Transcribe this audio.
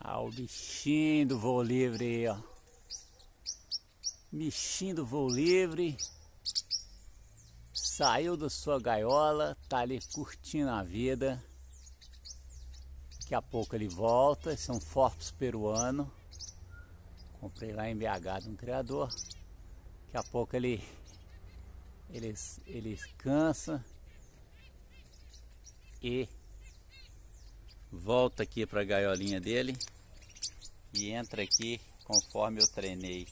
Ah, o bichinho do voo livre aí, ó. Bichinho do voo livre. Saiu da sua gaiola, tá ali curtindo a vida. Daqui a pouco ele volta, esse é um peruano. Comprei lá em BH de um criador. Daqui a pouco ele, ele, ele cansa e volta aqui para a gaiolinha dele e entra aqui conforme eu treinei